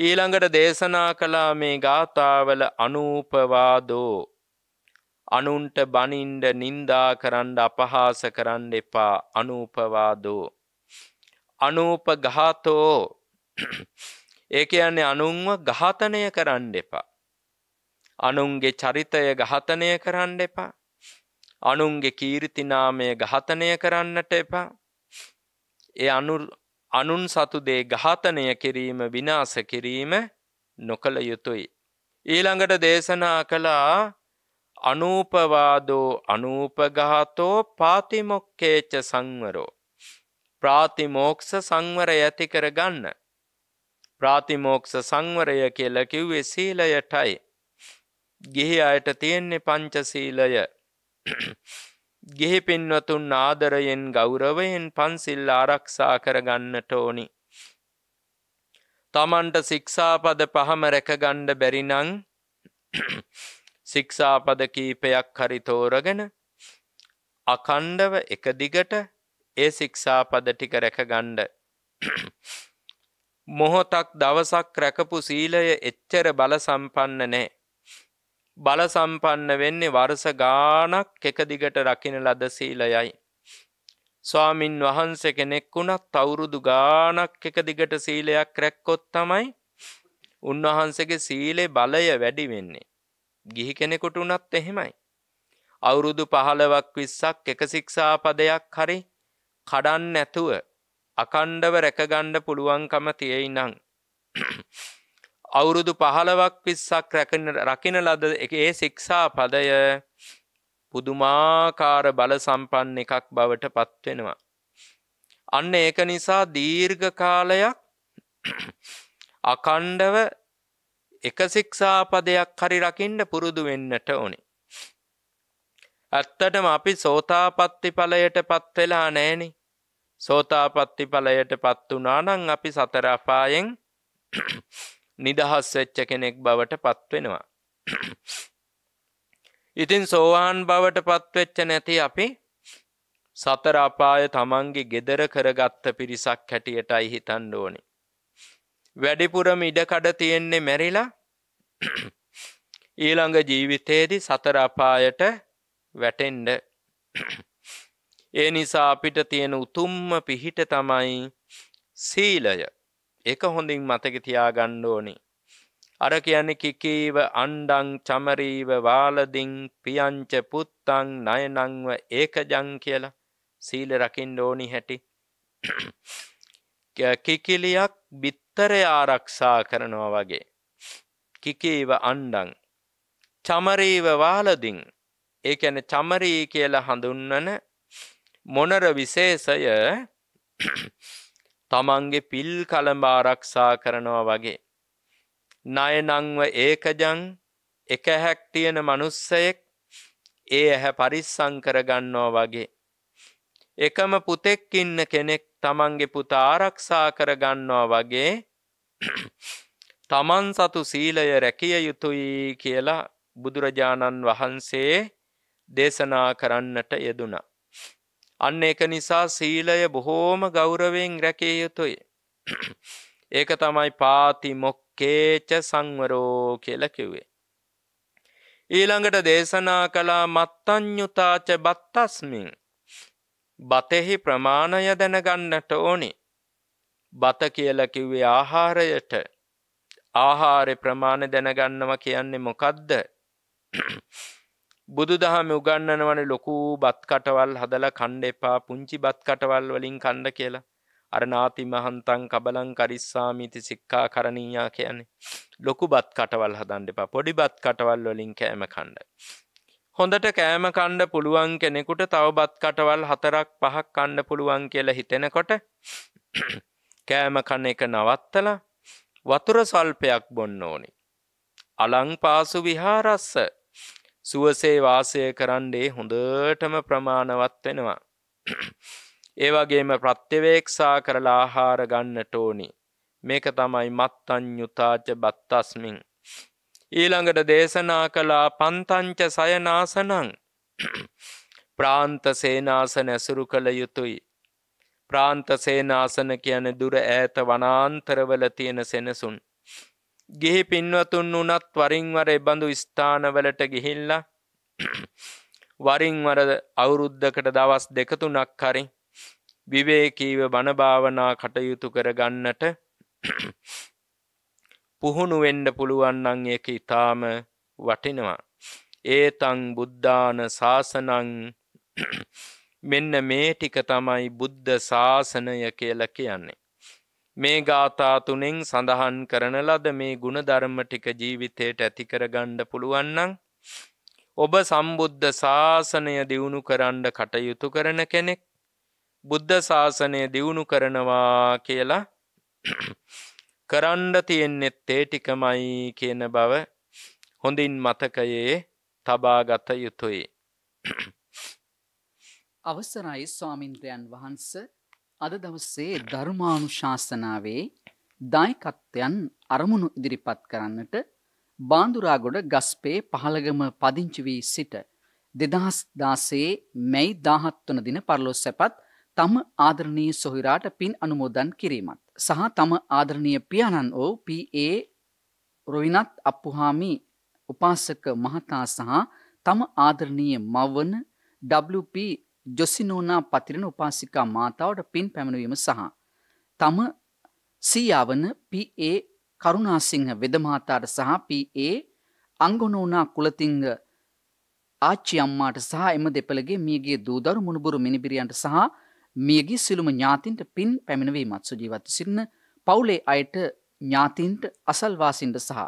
Speaker 2: ඊළඟට දේශනා කලා මේ ගාථාවල අනූපවාදෝ අනුන්ට බනින්ඩ නින්දා කරන්න අපහාස කරන්න එපා අනූපවාදෝ. අනූප ගාතෝ ඒ කියන්නේ අනුන්ව ඝාතනය කරන්න එපා. අනුන්ගේ චරිතය ඝාතනය කරන්න එපා. අනුන්ගේ කීර්ති නාමය ඝාතනය කරන්නට එපා. ඒ අනු අනුන් සතු දේ ඝාතනය කිරීම විනාශ කිරීම නොකළ යුතුය. ඊළඟට දේශනා කළා අනූපවාදෝ අනූපඝාතෝ පාතිමොක්කේච සංවරෝ ප්‍රාතිමෝක්ෂ සංවරය ඇති කරගන්න ප්‍රාතිමෝක්ෂ සංවරය කියලා කිව්වේ සීලයටයි ගිහි අයට තියෙන්නේ පංචසීලය ගිහි පින්වතුන් ආදරයෙන් ගෞරවයෙන් පන්සිල් ආරක්ෂා කරගන්නට ඕනි තමන්ට ශික්ෂාපද පහම රැකගණ්ඩ බැරිනං සික්ෂාපද කීපයක් හරි තෝරගෙන අකණ්ඩව එක දිගට ඒ සික්ෂාපද ටික රැකගණ්ඩ මොහොතක් දවසක් රැකපු සීලය එච්චර බල සම්පන්න නෑ බල සම්පන්න වෙන්නේ වර්ස ගානක් එක දිගට රකින ලද සීලයයි ස්වාමින් වහන්ස කෙනෙක් වුණත් තවුරුදු ගානක් එක දිගට සීලයක් රැක්කොත් තමයි උන්වහන්සගේ සීලේ බලය වැඩි වෙන්නේ. ගිහි කෙනෙකුට උනත් එහෙමයි. අවුරුදු පහළවක් විස්සක් එක සික්ෂාපදයක් හරි කඩන් නැතුව අකණ්ඩව රැකගණ්ඩ පුළුවන්කම තියෙයි නං. අවුරුදු පහළවක් විස්සක් රකින ලද ඒ සික්ෂා පදය පුදුමාකාර බල සම්පන්න එකක් බවට පත්වෙනවා. අන්න ඒක නිසා දීර්ඝ කාලයක් අකණ්ඩව එක සික්ෂාපදයක් හරි රකින්න පුරුදු වෙන්නට ඕනේ. ඇත්තටම අපි සෝතාපට්ටි ඵලයට පත් වෙලා නැහෙනි. සෝතාපට්ටි ඵලයට පත් වුණා නම් අපි සතර අපායෙන් නිදහස් වෙච්ච කෙනෙක් බවට පත් වෙනවා. ඉතින් සෝවාන් බවට පත් වෙච්ච නැති අපි සතර අපාය Tamange gedara කරගත්ත පිරිසක් හැටියටයි හිතන්න ඕනේ. වැඩිපුරම ඉඩකඩ තියෙන්නේ මැරිලා ඊළඟ ජීවිතයේදී සතර අපායට වැටෙන්ඩ ඒ නිසා අපිට තියෙන උතුම්ම පිහිට තමයි සීලය එක හොඳින් මතක තියාගන්න ඕනි අර කියන්නේ කිකීව අණ්ඩං චමරීව වාලදිං පියංච පුත්තං නයනංව ඒකජං කියලා සීල රකින්න ඕනි හැටි කිකිලියක් බිත් උත්තරය ආරක්ෂා කරනවා වගේ. කිකේව අණ්ඩං. චමරීව වාලදින් ඒ ඇන චමරී කියලා හඳුන්වන මොනර විශේෂය තමන්ගේ පිල් කළඹ ආරක්ෂා කරනවා වගේ. නයනංව ඒකජං එක හැක් තියෙන මනුස්සයෙක් ඒ ඇහැ පරිස්සං කරගන්නෝ වගේ. එකම පුතෙක් ඉන්න කෙනෙක් තමන්ගේ පුතා ආරක්ෂා කරගන්නවා වගේ තමන් සතු සීලය රැකිය යුතුයි කියලා බුදුරජාණන් වහන්සේ දේශනා කරන්නට යෙදුණා. අන්න ඒක නිසා සීලය බොහෝම ගෞරවයෙන් රැකිය යුතුයි. ඒක තමයි පාති මොක්කේච සංවරෝ කියලා කිව්වේ. ඊළඟට දේශනා කළා මත්තඤ්ඤුතාච බත්තස්මින් බතෙහි ප්‍රමාණය දැනගන්නට ඕනේ. බත කියලා කිව්වේ ආහාරයට ආහාරය ප්‍රමාණය දැනගන්නවා කියන්නේ මොකද්ද බුදුදහම උගන්නනවනේ ලොකු බත් කටවල් හදලා කණ්ඩ එපා පුංචි බත් කටවල් වලින් කණ්ඩ කියලා අර නාති මහන්තං කබලං කරිස්සාමිති සික්ඛා කරණීයා කියන්නේ ලොකු බත් කටවල් හදන්න එපා පොඩි බත් කටවල් වලින් කෑම කණ්ඩ හොඳට කෑම කණ්ඩ පුළුවන් කෙනෙකුට තව බත් කටවල් හතරක් පහක් කණ්ඩ පුළුවන් කියලා හිතෙනකොට කෑම කන එක නවත්තලා වතුර සල්පයක් බොන්න ඕනි. අලංපාසු විහාරස්ස සුවසේ වාසය කරන්නේ හොඳටම ප්‍රමාණවත් වෙනවා. ඒ වගේම ප්‍රත්‍යවේක්ෂා කරලා ආහාර ගන්නට ඕනි. මේක තමයි මත්තඤ්ඤුතාච බත්තස්මින්. ඊළඟට දේශනා කළා පන්තංච සයනාසනං ප්‍රාන්ත සේනාසන ඇසුරු කළ යුතුයි. ප්‍රාන්තසේනාසන කියන දුර ඈත වනාන්තරවල තියෙන සෙනසුන්. ගිහි පින්වතුන් වනත් වරින්වර එබඳු ස්ථානවලට ගිහිල්ල වරින්වර අවුරුද්ධකට දවස් දෙකතුනක් හරි විවේකීව බණභාවනා කටයුතු කර ගන්නට පුහුණු වෙන්ඩ පුළුවන්නන් එක ඉතාම වටිනවා. ඒතං බුද්ධාන ශාසනං මෙන්න මේ ටික තමයි බුද්ධ ශාසනය කියල කියන්නේ. මේ ගාථා තුනෙන් සඳහන් කරන ලද මේ ගුණධර්ම ටික ජීවිතයට ඇතිකර ගණ්ඩ පුළුවන්නන් ඔබ සම්බුද්ධ ශාසනය දියුණු කරන්න කටයුතු කරන කෙනෙක් බුද්ධ ශාසනය දියුණු කරනවා කියලා කරන්න තියෙන්නෙත් ඒ ටිකමයි කියන බව හොඳින් මතකයේ තබාගත යුතුයි.
Speaker 1: අවසරයි ස්වාමින්ද්‍රයන් වහන්ස අද දවසේ ධර්මානු ශාසනාවේ දායකත්වයන් අරමුණු ඉදිරිපත් කරන්නට බාන්දුරාගොඩ ගස්පේ පහළගම පදිංචි වී සිට දෙදහස් දාසේ මැයි දාහත්වන දින පරලොස් සැපත් තම ආදරණීය සොහිරාට පින් අනුමෝදන් කිරීමත් සහ තම ආදරණීය පියාණන් ඕ පඒ රොයිනත් අප්පුහාමි උපාසක මහතා සහ තම ආදරණීය මවන WP ජොසිනූනා පතිරණ උපාසිකා මාතාවට පින් පැමිණවීම සහ තම සීයාවන පඒ කරුණාසිංහ වෙදමාතාට සහ පඒ අංගොනෝනා කුලතිංග ආච්චි අම්මාට සහ එම දෙපළගේ මියගේ දූදරු මුණුබුරු මිනිබිරියන්ට සහ මියගේ සිළුම ඥාතින්ට පින් පැමිණවීමත් සුජීවත්ව සිටින පවුලේ අයට ඥාතින්ට අසල්වාසින්ට සහ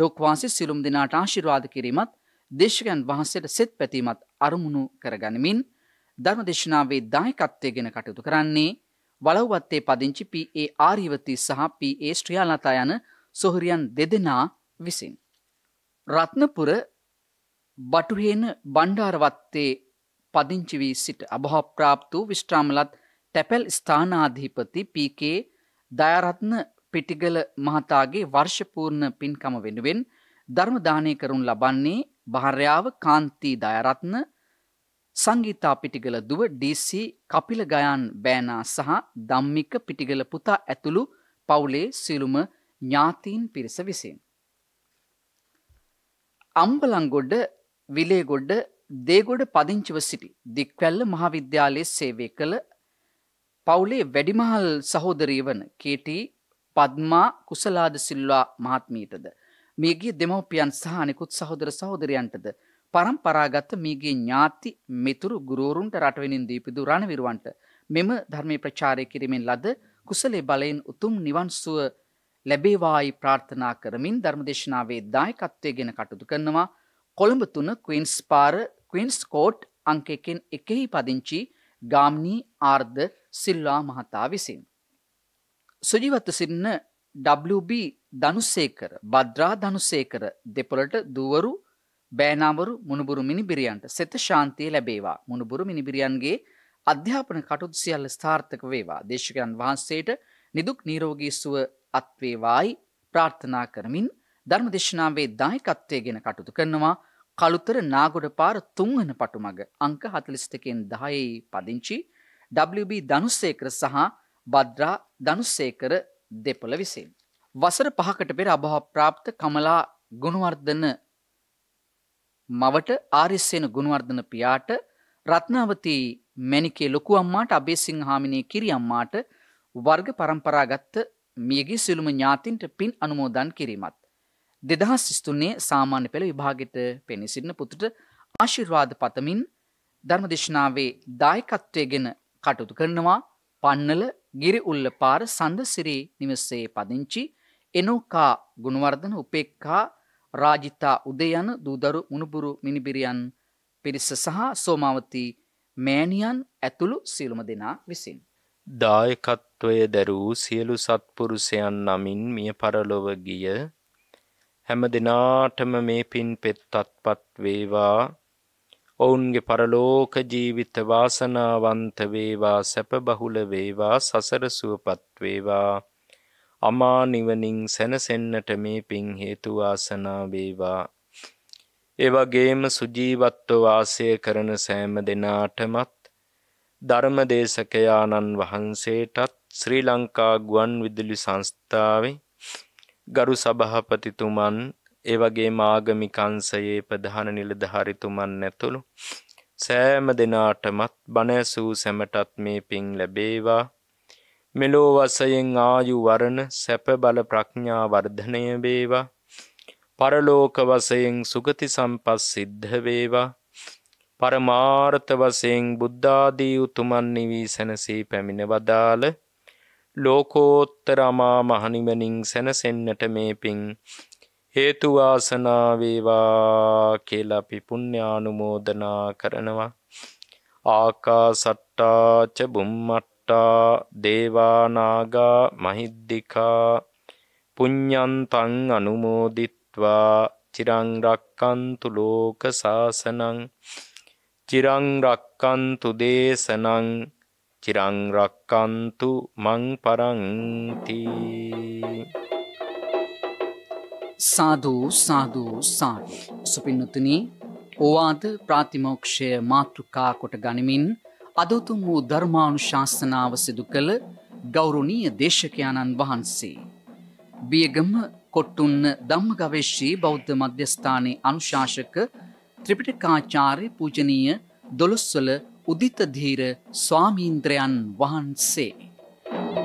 Speaker 1: ලෝකවාසි සිලුම් දෙනාට ආශිරවාද කිරීමත් දේශකයන් වහන්සේට සෙත් පැතීමත් අරමුණු කරගනිමින් ධර්ම දේශනාවේ දායකත්වය ගෙන කටයුතු කරන්නේ වලව්වත්තේ පදිංචි පඒ ආරීවති සහ පඒ ශ්‍රියාලතා යන සොහරියන් දෙදෙනා විසින්. රත්නපුර බටුහේන බණ්ඩාරවත්තේ පදිංචිවී සිට අභහප්‍රාප්තු විශ්‍රාමලත් තැපැල් ස්ථානාධීපති පීකේ දයරත්න පිටිගල මහතාගේ වර්ෂපූර්ණ පින්කම වෙනුවෙන් ධර්මදානය කරුන් ලබන්නේ භාර්යාව කාන්තී දයරත්න සංගීතා පිටිගල දුව ඩීසි කපිල ගයන් බෑනා සහ ධම්මික පිටිගල පුතා ඇතුළු පවුලේ සිළුම ඥාතීන් පිරිස විසින්. අම්බලංගොඩ විලේගොඩ්ඩ දේගොඩ පදිංචිව සිටි දික්වැල්ල මහාවිද්‍යාලයේ සේවය කළ පවුලේ වැඩිමහල් සහෝදරී වන කේටී පද්මා කුසලාද සිල්වා මහත්මීටද මේගේ දෙමව්පියන් සහ අනෙකුත් සහෝදර සහෝදරයන්ටද පරම්පරාගත මේගේ ඥාති මෙතුරු ගුරුවරුන්ට රටවෙනින් දීපිදු රණවිරුවන්ට මෙම ධර්මය ප්‍රචාරය කිරීමෙන් ලද කුසලේ බලයෙන් උතුම් නිවන්සුව ලැබේවායි ප්‍රාර්ථනා කරමින් ධර්මදේශනාවේ දායකත්වය ගෙන කටුතු කරනවා කොළඹ තුන කවන්ස් පාර කවන්ස් කෝට් අංකෙන් එකෙහි පදිංචි ගාම්නී ආර්ධ සිල්වා මහතා විසින්. සුජිවත්ත සින්න WB ධනුසේකර බද්‍රා ධනුසේකර දෙපොලට දුවරු බෑනාවරු මුණුබුරු මිනිබිරියන්ට සෙත ශාන්තිය ලැබේවා මුණුබුරු මිනිබිරියන්ගේ අධ්‍යාපන කටුත් සියල්ල ස්ථාර්ථක වේවා දේශකයන් වහන්සේට නිදුක් නීරෝගී සුව අත්වේවායි ප්‍රාර්ථනා කරමින් ධර්මදේශනාවේ දායකත්වය ගෙන කටුතු කරනවා කළුතර නාගොඩ පාර තුන්වන පටුමග අංක හතලිස්තකෙන් දහයේ පදිංචි WB ධනුස්සේකර සහ බද්‍රා ධනුස්සේකර දෙපළ විසින්. වසර පහකට පෙර අභහ ප්‍රාප්ත කමලා ගුණවර්ධන මවට ආරිස්සේන ගුණවර්ධන පියාට රත්නාවති මැනිකේ ලොකු අම්මාට අබේසිංහ හාමිනේ කිරි අම්මාට වර්ග පරම්පරාගත් මියගේ සිළුම ඥාතින්ට පින් අනුමෝදන් කිරීමත්. දෙදහස් ස්තුන්නේ සාමාන්‍ය පෙළ විභාගෙට පෙනී සිටින පුතුට ආශිර්වාද පතමින් ධර්මදේශනාවේ දායකත්වයගෙන කටයුතු කරනවා පන්නල ගිරි උල්ල පාර සඳසිරී නිවසේ පදිංචි එනෝකා ගුණවර්ධන උපේක්කා රාජිතා උදයන දූදරු උණුපුරු මිනිබිරියන් පිරිස සහ සෝමාවති මෑණියන් ඇතුළු සියලුම දෙනා විසින්.
Speaker 2: දායකත්වය දැරූ සියලු සත්පුරුෂයන් නමින් මිය පරලොව ගිය හැම දෙනාටම මේ පින් පෙත් තත්පත් වේවා ඔවුන්ගේ පරලෝක ජීවිත වාසනාවන්ත වේවා සැප බහුල වේවා සසර සුවපත් වේවා අමා නිවනින් සැනසෙන්නට මේ පින් හේතු වාසනා වේවා ඒ වගේම සුජීවත්ව වාසය කරන සෑම දෙනාටමත් ධර්මදේශකයාණන් වහන්සේටත් ශ්‍රී ලංකා ගුවන් විදුලි සංස්ථාවේ ගරු සභාපතිතුමන් ඒ වගේම ආගමික අංශයේ ප්‍රධාන නිලධාරීතුමන් ඇතුළු සෑම දෙනාටමත් බණ ඇසූ සැමටත් මේ පින් ලැබේවා මෙලෝ වසයෙන් ආයු වරණ සැප බල ප්‍රඥා වර්ධනය වේවා පරලෝක වසයෙන් සුගති සම්පස් සිද්ධ වේවා පරමාර්ථ වසයෙන් බුද්ධාදී උතුමන් නිවී සැනසී පැමිණ වදාළ ලෝකෝත්තර අමා මහනිවනින් සැනසෙන්නට මේ පින් හේතුවාසනාවේවා කියලා අපි පුුණ්‍යානුමෝදනා කරනවා ආකා සට්ටාච බුම්මට්ට සුට්ටා දේවානාගා මහිද්దికා පුඤ්ඤන්තං අනුමෝදිත්වා චිරං රක්칸තු ලෝක සාසනං චිරං රක්칸තු දේශනං චිරං රක්칸තු මං පරන්ති
Speaker 1: සාදු සාදු සාදු සුපින්නුතුනි ඕවාද ප්‍රාතිමෝක්ෂය මාතෘකා කොට ගනිමින් අදතුන් වූ ධර්මාණු ශාස්ථනාව සිදු කළ ගෞරුණීය දේශකයාණන් වහන්සේ. බියගම කොට්ටුන්න ධම්ම ගවේශ්‍රී බෞද්ධ මධ්‍යස්ථානයේ අනුශාසක ත්‍රිපිටකාචාර්ය පූජනීය දොළොස්වල උදිතධීර ස්වාමීන්ද්‍රයන් වහන්සේ.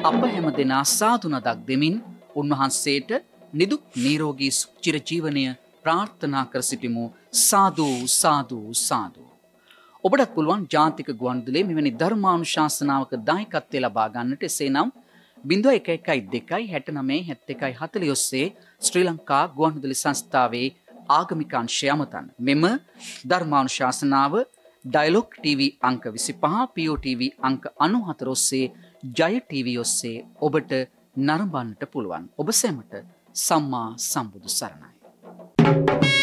Speaker 1: අප හැම දෙනා සාධනදක් දෙමින් උන්වහන්සේට නිදුක් නීරෝගී සුච්චිර ජීවනය ප්‍රාර්ථනා කර සිටිමු සාධූ සාධූ සාධූ. ඔබටත් පුළුවන් ජාතික ගුවන්දුලේ මෙවැනි ධර්මානුශාසනාවක දායකත්වය ලබා ගන්නට එසේනම් බිඳුව එක එකයි දෙකයි හැට නමේ හැත් එකයි හතලි ඔස්සේ ශ්‍රී ලංකා ගුවන්දුලි සංස්ථාවේ ආගමිකාංශය අමතන්න. මෙම ධර්මානුශාසනාව ඩයිලොක් TV අංක විසි පහ පෝTV අංක අනුහතරොස්සේ ජයTV ඔස්සේ ඔබට නරඹන්නට පුළුවන්. ඔබ සැමට සම්මා සම්බුදු සරණයි. Thank you.